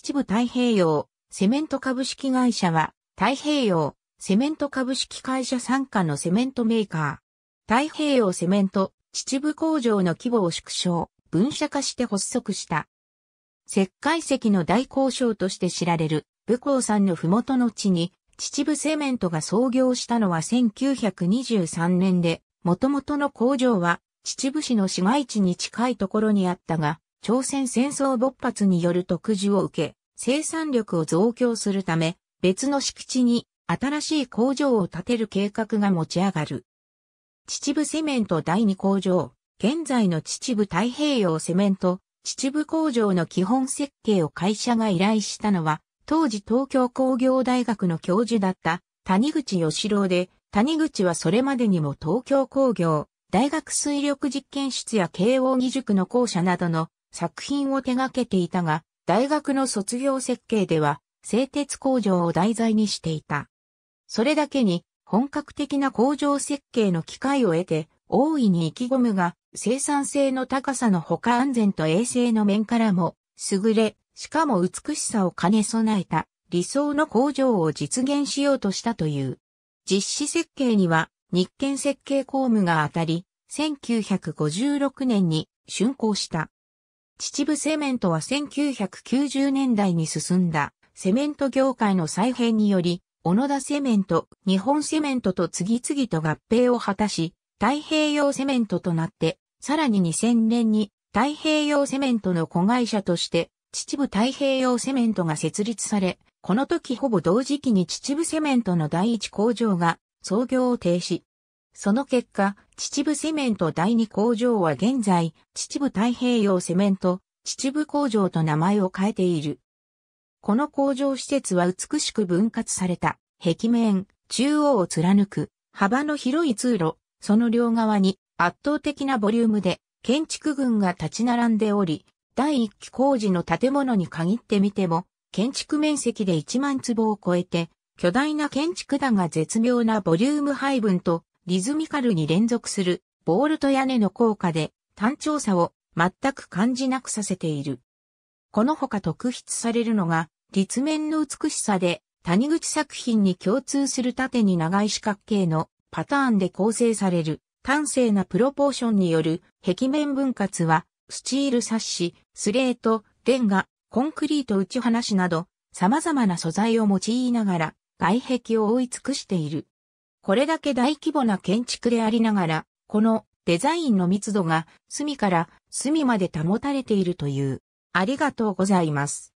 秩父太平洋、セメント株式会社は、太平洋、セメント株式会社傘下のセメントメーカー。太平洋セメント、秩父工場の規模を縮小、分社化して発足した。石灰石の大交渉として知られる、武甲山の麓の地に、秩父セメントが創業したのは1923年で、元々の工場は、秩父市の市街地に近いところにあったが、朝鮮戦争勃発による特需を受け、生産力を増強するため、別の敷地に新しい工場を建てる計画が持ち上がる。秩父セメント第二工場、現在の秩父太平洋セメント、秩父工場の基本設計を会社が依頼したのは、当時東京工業大学の教授だった谷口義郎で、谷口はそれまでにも東京工業、大学水力実験室や慶応義塾の校舎などの作品を手掛けていたが、大学の卒業設計では、製鉄工場を題材にしていた。それだけに、本格的な工場設計の機会を得て、大いに意気込むが、生産性の高さのほか安全と衛生の面からも、優れ、しかも美しさを兼ね備えた、理想の工場を実現しようとしたという。実施設計には、日建設計公務が当たり、1956年に竣工した。秩父セメントは1990年代に進んだセメント業界の再編により、小野田セメント、日本セメントと次々と合併を果たし、太平洋セメントとなって、さらに2000年に太平洋セメントの子会社として、秩父太平洋セメントが設立され、この時ほぼ同時期に秩父セメントの第一工場が創業を停止。その結果、秩父セメント第二工場は現在、秩父太平洋セメント、秩父工場と名前を変えている。この工場施設は美しく分割された、壁面、中央を貫く、幅の広い通路、その両側に圧倒的なボリュームで建築群が立ち並んでおり、第一期工事の建物に限ってみても、建築面積で1万坪を超えて、巨大な建築だが絶妙なボリューム配分とリズミカルに連続するボールと屋根の効果で単調さを全く感じなくさせている。このほか特筆されるのが立面の美しさで谷口作品に共通する縦に長い四角形のパターンで構成される端正なプロポーションによる壁面分割はスチールサッシ、スレート、レンガ、コンクリート打ち放しなど様々な素材を用いながら外壁を覆い尽くしている。これだけ大規模な建築でありながら、このデザインの密度が隅から隅まで保たれているという。ありがとうございます。